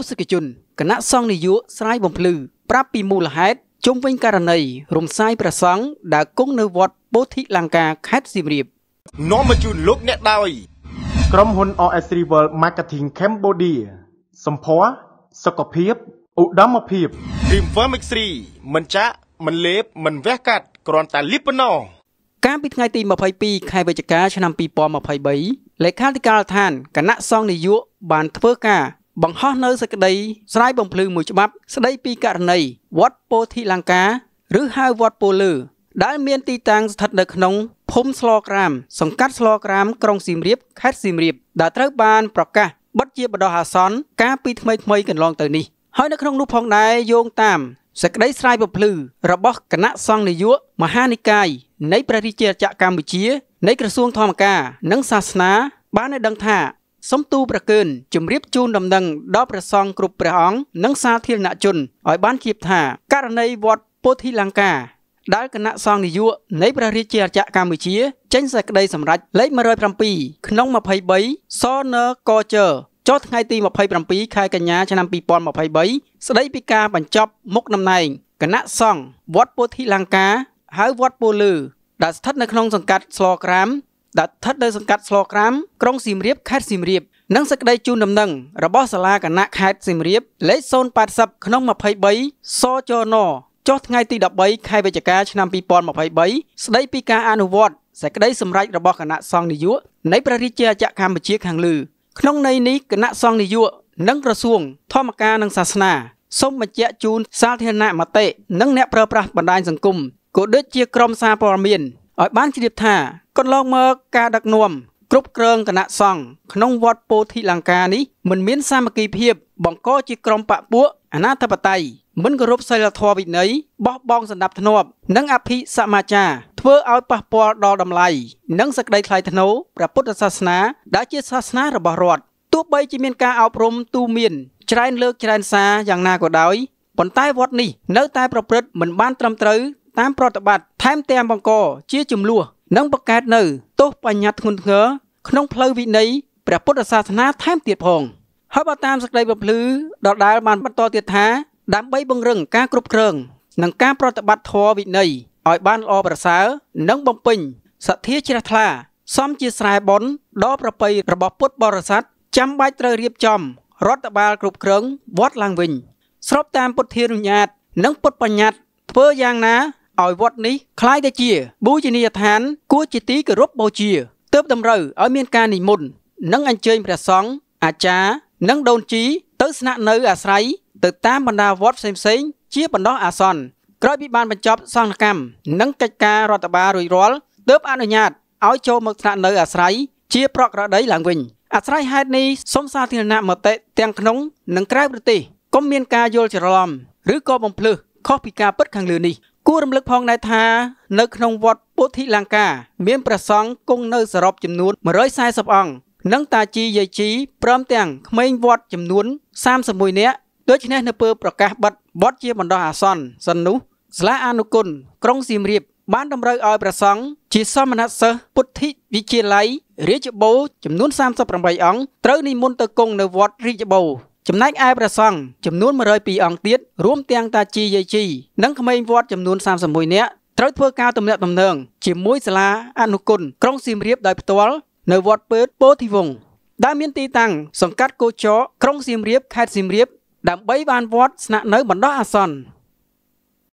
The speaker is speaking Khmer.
ษุសិកជនគណៈសង្ឃនយោស្រាយបំភ្លឺប្រាប់ពីមូលហេតុជុំវិញករណីរំសាយព្រះសង្ឃដែលគង់នៅវត្តពោធិលង្កាខេត្តសៀមរាបនាំមកជូនលោកអ្នកដោយក្រុមហ៊ុន OS Rival Marketing Cambodia សម្ផស្សសុខភាពឧត្តមភាព Dreamwear Mixri មិនចាក់មិនលេបមិនវះកាត់គ្រាន់តែលីបប៉ុណ្ណោះកាលពីថ្ងៃទី22ខែវិច្ឆិកាឆ្នាំ2023លេខាធិការដ្ឋានគណៈសង្ឃនយោបានធ្វើការបង្ហោះនៅសេចក្តីស្រាយបំភ្លឺមួយច្បាប់ស្ដីពីករណីវត្តពោធិលង្កាឬហៅវត្តពោលឺដែលមានទីតាំងស្ថិតនៅក្នុងភូមិស្លក្រាម សង្កាត់ស្លក្រាមក្រុងសៀមរាបខេត្តសៀមរាបដែលត្រូវបានប្រកាសបិទជាបដិអាសន្នកាលពីថ្មីថ្មីកន្លងទៅនេះ ហើយនៅក្នុងនោះផងដែរយោងតាមសេចក្តីស្រាយបំភ្លឺរបស់គណៈសង្ឃនាយកមហានិកាយនៃព្រះរាជាណាចក្រកម្ពុជា នៃក្រសួងធម្មការនិងសាសនាបានឲ្យដឹងថាសំទូប្រកើនជំរាបជូនដំណឹងដល់ព្រះសង្ឃគ្រប់ព្រះអង្គនិងសាធារណជនឲ្យបានជៀបថាករណីវត្តពោធិលង្កា ដែលគណៈសង្ឃនាយកនៃព្រះរាជាណាចក្រកម្ពុជា ចេញសេចក្តីសម្រេចលេខ107ក្នុង23សនកចចុះថ្ងៃទី27ខែកញ្ញាឆ្នាំ2023ស្តីពីការបញ្ចប់មុខតំណែងគណៈសង្ឃវត្តពោធិលង្កាហៅវត្តពោលឺដែលស្ថិតនៅក្នុងសង្កាត់ស្លក្រាមដែលស្ថិតនៅសង្កាត់ស្លក្រាមក្រុងសៀមរាបខេត្តសៀមរាបនិងសេចក្តីជូនដំណឹងរបស់សាលាគណៈខេត្តសៀមរាបលេខ080ក្នុង23សចនចុះថ្ងៃទី13ខែវិច្ឆិកាឆ្នាំ2023ស្តីពីការអនុវត្តសេចក្តីសម្រេចរបស់គណៈសង្ឃនាយកនៃព្រះរាជាណាចក្រកម្ពុជាខាងលើក្នុងន័យនេះគណៈសង្ឃនាយកនិងក្រសួង ធម្មការនិងសាសនាសូមបញ្ជាក់ជូន សាធារណមតិនិងអ្នកប្រើប្រាស់បណ្ដាញសង្គមក៏ដូចជាក្រុមសារព័ត៌មានឲ្យបានជ្រាបថាកន្លងមកការដឹកនាំគ្រប់គ្រងគណៈសង្ឃក្នុងវត្តពោធិលង្កានេះមិនមានសាមគ្គីភាព បង្កជាក្រុមបកពួកអនាធបតេយ្យមិនគោរពសីលធម៌វិន័យបោះបង់សណ្ដាប់ធ្នាប់និងអភិសមាចារធ្វើឲ្យប៉ះពាល់ដល់តម្លៃនិងសេចក្តីថ្លៃថ្នូរព្រះពុទ្ធសាសនាដែលជាសាសនារបស់រដ្ឋទោះបីជាមានការអប់រំទូមាន ច្រែនលើកច្រែនសាយ៉ាងណាក៏ដោយប៉ុន្តែវត្តនេះនៅតែប្រព្រឹត្តមិនបានត្រឹមត្រូវតាមប្រតិបត្តិថែមទាំងបង្កជាចំនួននិងបង្កើតនៅទោសបញ្ញត្តិធ្ងន់ធ្ងរក្នុងផ្លូវវិន័យព្រះពុទ្ធសាសនាថែមទៀតផង ហើយបើតាមសេចក្តីបំភ្លឺដដែលបានបន្តទៀតថាដើម្បីពង្រឹងការគ្រប់គ្រងនិងការប្រតិបត្តិធម៌វិន័យឲ្យបានល្អប្រសើរនិងបំពេញសទ្ធាជ្រះថ្លាសមជាស្រែបុណ្យដ៏ប្រពៃរបស់ពុទ្ធបរិស័ទចាំបាច់ត្រូវរៀបចំ រដ្ឋបាលគ្រប់គ្រងវត្តឡើងវិញស្របតាមពុទ្ធានុញ្ញាត និងពុទ្ធបញ្ញត្តិធ្វើយ៉ាងណាឲ្យវត្តនេះคล้ายទៅជាបូជានីយដ្ឋាន គួរជាទីគោរពបូជាទើបតម្រូវឲ្យមានការនិមន្តនិងអញ្ជើញព្រះសង្ឃអាចារ្យនិងដូនជីទៅស្នាក់នៅអាស្រ័យទៅតាមបណ្ដាវត្តផ្សេងៗជាបណ្ដោះអាសន្នក្រោយពីបានបញ្ចប់សង្ឃកម្មនិងកិច្ចការរដ្ឋបាលរួចរាល់ទើបអនុញ្ញាតឲ្យចូលមកស្នាក់នៅអាស្រ័យជាប្រក្រតីឡើងវិញអាស្រ័យហេតុនេះសូមសាធារណមតិទាំងក្នុងនិងក្រៅប្រទេសកុំមានការយល់ច្រឡំឬក៏បំភ្លឺខុសពីការពិតខាងលើនេះួររំលឹកផងដែរថានៅក្នុងវត្តពុទ្ធិលង្កាមានព្រះសង្ឃគង់នៅសរុបចំនួន140អង្គនិងតាជីយាយជីព្រមទាំងក្មេងវត្តចំនួន31នាក់ដូច្នេះនៅពេលប្រកាសបិទវត្តជាបណ្ដោះអាសន្នសិននោះស្លាអនុគុណក្រុងសៀមរាប បានតម្រូវឲ្យព្រះសង្ឃជាសមណសិស្សពុទ្ធិវិទ្យាល័យរាជបូរចំនួន38អង្គត្រូវនិមន្តទៅគង់នៅវត្តរាជបូរចំណែកឯព្រះសង្ឃចំនួន102អង្គទៀតរួមទាំងតាជីយាយជីនិងក្មេងវត្តចំនួន31នាក់ត្រូវធ្វើការទំនាក់ទំនងជាមួយសាលាអនុគុណក្រុងសៀមរាបដោយផ្ទាល់នៅវត្តពើតពោធិវង្សដែលមានទីតាំងសង្កាត់គោចរក្រុងសៀមរាបខេត្តសៀមរាបដើម្បីបានវត្តស្នាក់នៅបណ្ដោះអាសន្ន